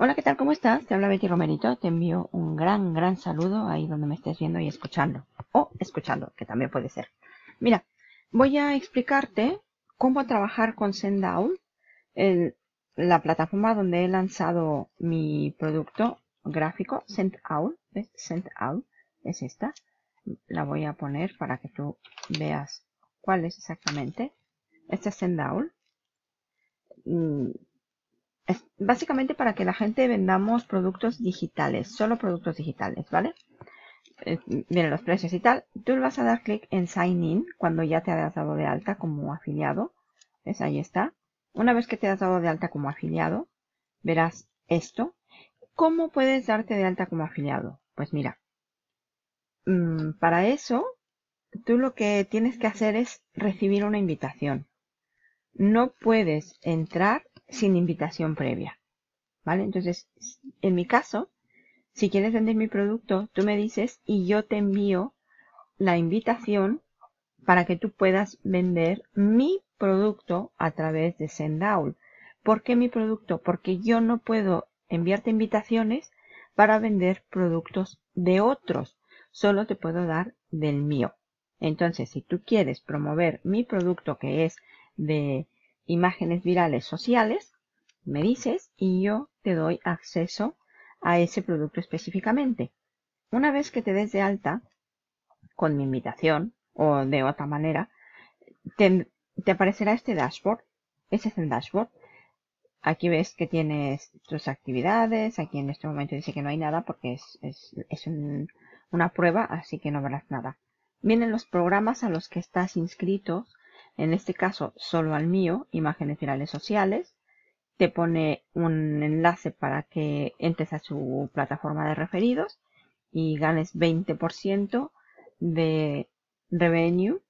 Hola, ¿qué tal? ¿Cómo estás? Te habla Betty Romerito. Te envío un gran, gran saludo ahí donde me estés viendo y escuchando. O escuchando, que también puede ser. Mira, voy a explicarte cómo trabajar con SendAul, la plataforma donde he lanzado mi producto gráfico, Sendowl. ¿Ves? Sendout es esta. La voy a poner para que tú veas cuál es exactamente. Este es Sendout. Mm, básicamente para que la gente vendamos productos digitales, solo productos digitales, ¿vale? Vienen eh, los precios y tal. Tú vas a dar clic en Sign In cuando ya te hayas dado de alta como afiliado. es Ahí está. Una vez que te has dado de alta como afiliado, verás esto. ¿Cómo puedes darte de alta como afiliado? Pues mira, mm, para eso tú lo que tienes que hacer es recibir una invitación. No puedes entrar sin invitación previa. ¿Vale? Entonces, en mi caso, si quieres vender mi producto, tú me dices y yo te envío la invitación para que tú puedas vender mi producto a través de SendAul. ¿Por qué mi producto? Porque yo no puedo enviarte invitaciones para vender productos de otros. Solo te puedo dar del mío. Entonces, si tú quieres promover mi producto que es de imágenes virales sociales, me dices y yo te doy acceso a ese producto específicamente. Una vez que te des de alta, con mi invitación o de otra manera, te, aparecerá este dashboard. Ese es el dashboard. Aquí ves que tienes tus actividades. Aquí en este momento dice que no hay nada porque es, una prueba, así que no verás nada. Vienen los programas a los que estás inscrito en este caso solo al mío, imágenes virales sociales, te pone un enlace para que entres a su plataforma de referidos y ganes 20% de revenue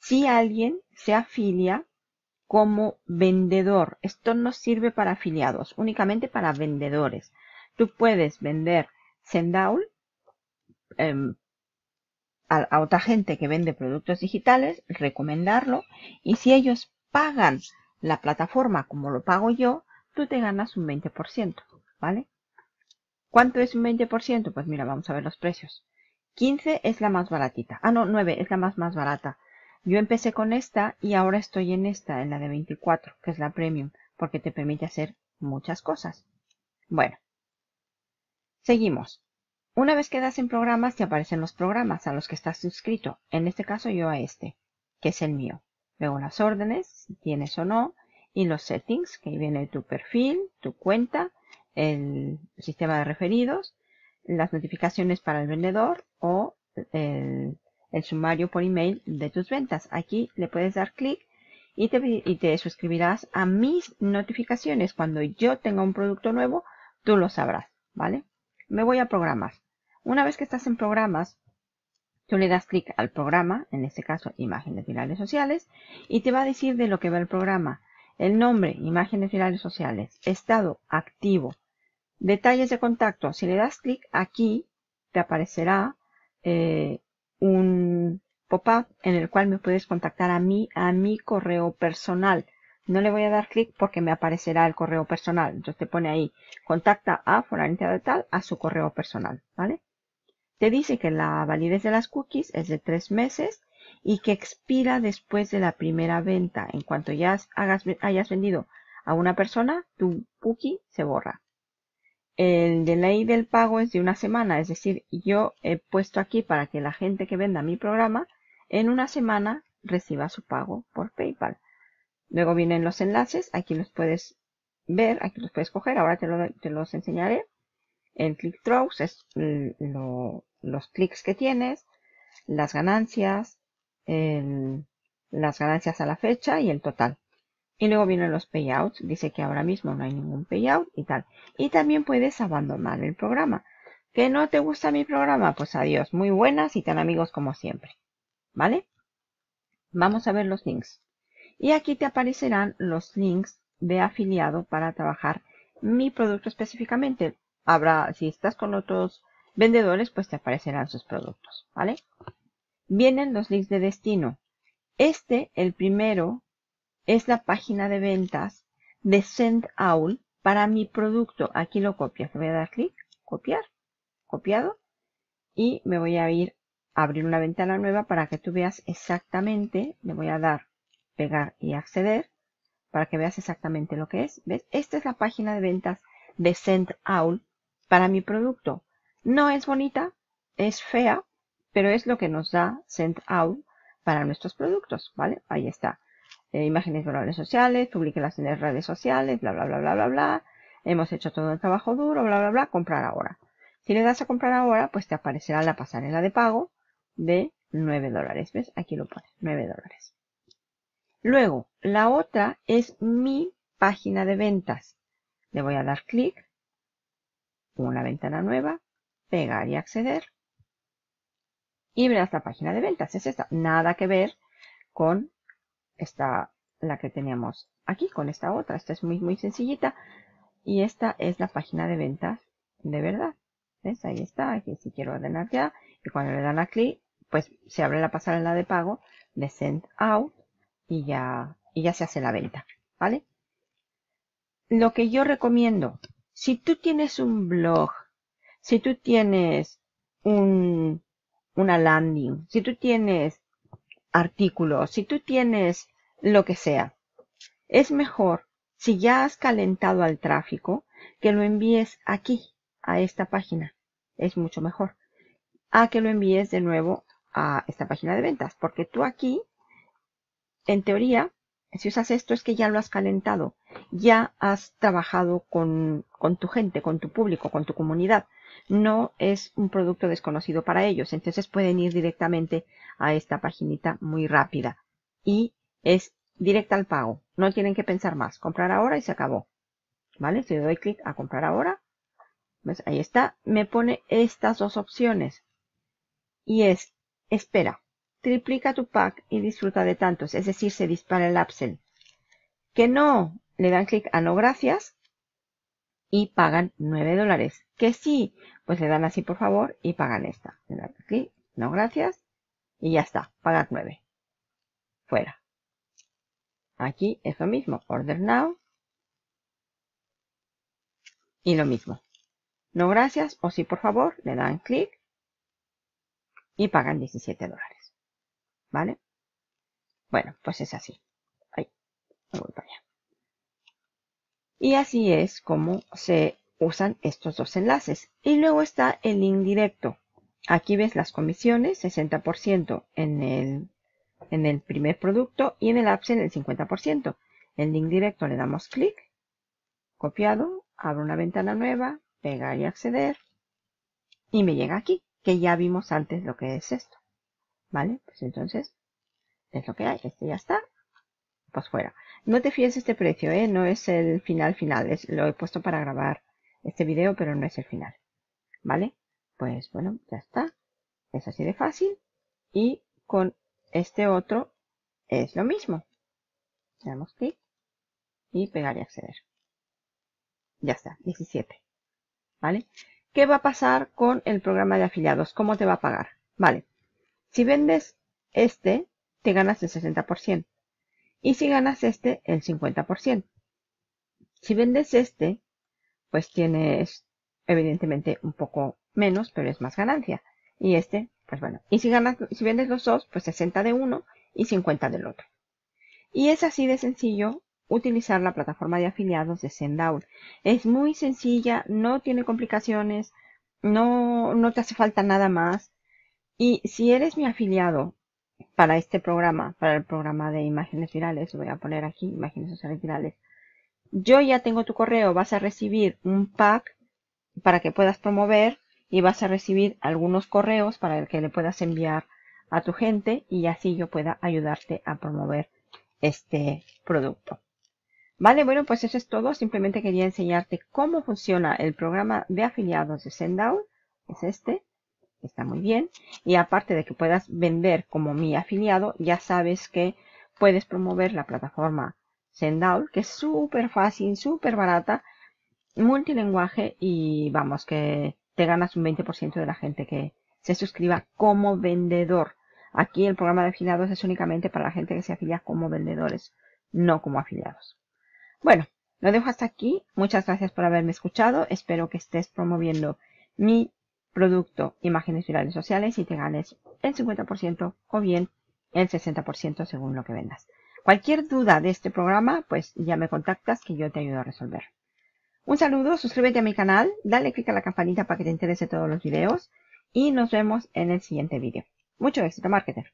si alguien se afilia como vendedor. Esto no sirve para afiliados, únicamente para vendedores. Tú puedes vender Sendaul em, a, otra gente que vende productos digitales, recomendarlo y si ellos pagan la plataforma como lo pago yo, tú te ganas un 20%, ¿vale? ¿Cuánto es un 20%? Pues mira, vamos a ver los precios. 15 es la más baratita. Ah, no, 9 es la más más barata. Yo empecé con esta y ahora estoy en esta, en la de 24, que es la premium, porque te permite hacer muchas cosas. Bueno, seguimos. Una vez que das en programas, te aparecen los programas a los que estás suscrito. En este caso yo a este, que es el mío. Luego las órdenes, si tienes o no, y los settings, que viene tu perfil, tu cuenta, el sistema de referidos, las notificaciones para el vendedor o el, sumario por email de tus ventas. Aquí le puedes dar clic y te, te suscribirás a mis notificaciones. Cuando yo tenga un producto nuevo, tú lo sabrás, ¿vale? Me voy a programas. Una vez que estás en programas, tú le das clic al programa, en este caso imágenes virales sociales, y te va a decir de lo que va el programa. El nombre, imágenes virales sociales, estado activo, detalles de contacto. Si le das clic aquí, te aparecerá eh, un pop-up en el cual me puedes contactar a mí, a mi correo personal. No le voy a dar clic porque me aparecerá el correo personal. Entonces te pone ahí, contacta a Foranita de tal a su correo personal, ¿vale? Te dice que la validez de las cookies es de tres meses y que expira después de la primera venta. En cuanto ya hayas vendido a una persona, tu cookie se borra. El delay del pago es de una semana, es decir, yo he puesto aquí para que la gente que venda mi programa en una semana reciba su pago por PayPal. Luego vienen los enlaces, aquí los puedes ver, aquí los puedes coger, ahora te los enseñaré el click throws es mm, los clics que tienes, las ganancias, las ganancias a la fecha y el total. Y luego vienen los payouts, dice que ahora mismo no hay ningún payout y tal. Y también puedes abandonar el programa. ¿Que no te gusta mi programa? Pues adiós, muy buenas y tan amigos como siempre. ¿Vale? Vamos a ver los links. Y aquí te aparecerán los links de afiliado para trabajar mi producto específicamente habrá, si estás con otros vendedores, pues te aparecerán sus productos, ¿vale? Vienen los links de destino. Este, el primero, es la página de ventas de SendAul para mi producto. Aquí lo copias. Voy a dar clic, copiar, copiado. Y me voy a ir a abrir una ventana nueva para que tú veas exactamente. Le voy a dar pegar y acceder para que veas exactamente lo que es. ¿Ves? Esta es la página de ventas de SendAul para mi producto. No es bonita, es fea, pero es lo que nos da sent Out para nuestros productos, ¿vale? Ahí está. Eh, imágenes de redes sociales, publíquelas en las redes sociales, bla, bla, bla, bla, bla, bla. Hemos hecho todo el trabajo duro, bla, bla, bla, comprar ahora. Si le das a comprar ahora, pues te aparecerá la pasarela de pago de 9 dólares. ¿Ves? Aquí lo pone, 9 dólares. Luego, la otra es mi página de ventas. Le voy a dar clic una ventana nueva, pegar y acceder. Y verás la página de ventas, es esta. Nada que ver con esta, la que teníamos aquí, con esta otra. Esta es muy, muy sencillita. Y esta es la página de ventas de verdad. ¿Ves? Ahí está. Aquí si quiero ordenar ya. Y cuando le dan a clic, pues se abre la pasarela de pago le Send Out y ya, y ya se hace la venta. ¿Vale? Lo que yo recomiendo si tú tienes un blog, si tú tienes un, una landing, si tú tienes artículos, si tú tienes lo que sea, es mejor si ya has calentado al tráfico que lo envíes aquí, a esta página. Es mucho mejor. A que lo envíes de nuevo a esta página de ventas. Porque tú aquí, en teoría, si usas esto es que ya lo has calentado ya has trabajado con, tu gente, con tu público, con tu comunidad. No es un producto desconocido para ellos. Entonces pueden ir directamente a esta paginita muy rápida. Y es directa al pago. No tienen que pensar más. Comprar ahora y se acabó. ¿Vale? Si doy clic a comprar ahora, pues ahí está. Me pone estas dos opciones. Y es, espera, triplica tu pack y disfruta de tantos. Es decir, se dispara el upsell. Que no, le dan clic a no gracias y pagan 9 dólares. Que sí, pues le dan así por favor y pagan esta. Le dan clic, no gracias y ya está, pagar 9. Fuera. Aquí es lo mismo, order now y lo mismo. No gracias o sí por favor, le dan clic y pagan 17 dólares. ¿Vale? Bueno, pues es así. Ahí, me voy para allá. Y así es como se usan estos dos enlaces. Y luego está el link directo. Aquí ves las comisiones, 60% en el, en el primer producto y en el en el 50%. El link directo le damos clic, copiado, abro una ventana nueva, pegar y acceder. Y me llega aquí, que ya vimos antes lo que es esto. ¿Vale? Pues entonces es lo que hay. Este ya está. Pues, fuera. No te fíes este precio, ¿eh? No es el final final, es, lo he puesto para grabar este vídeo, pero no es el final. ¿Vale? Pues bueno, ya está. Es así de fácil. Y con este otro es lo mismo. damos clic y pegar y acceder. Ya está, 17. ¿Vale? ¿Qué va a pasar con el programa de afiliados? ¿Cómo te va a pagar? Vale. Si vendes este, te ganas el 60% y si ganas este, el 50%. Si vendes este, pues tienes evidentemente un poco menos, pero es más ganancia. Y este, pues bueno, y si ganas, si vendes los dos, pues 60 de uno y 50 del otro. Y es así de sencillo utilizar la plataforma de afiliados de Sendown. Es muy sencilla, no tiene complicaciones, no, no te hace falta nada más. Y si eres mi afiliado para este programa, para el programa de imágenes virales, voy a poner aquí imágenes sociales virales. Yo ya tengo tu correo, vas a recibir un pack para que puedas promover y vas a recibir algunos correos para el que le puedas enviar a tu gente y así yo pueda ayudarte a promover este producto. Vale, bueno, pues eso es todo. Simplemente quería enseñarte cómo funciona el programa de afiliados de Sendown. es este, está muy bien. Y aparte de que puedas vender como mi afiliado, ya sabes que puedes promover la plataforma Sendowl, que es súper fácil, súper barata, multilenguaje y vamos, que te ganas un 20% de la gente que se suscriba como vendedor. Aquí el programa de afiliados es únicamente para la gente que se afilia como vendedores, no como afiliados. Bueno, lo dejo hasta aquí. Muchas gracias por haberme escuchado. Espero que estés promoviendo mi producto, imágenes virales sociales y te ganes el 50% o bien el 60% según lo que vendas. Cualquier duda de este programa, pues ya me contactas que yo te ayudo a resolver. Un saludo, suscríbete a mi canal, dale click a la campanita para que te interese todos los videos y nos vemos en el siguiente video. Mucho éxito, marketer.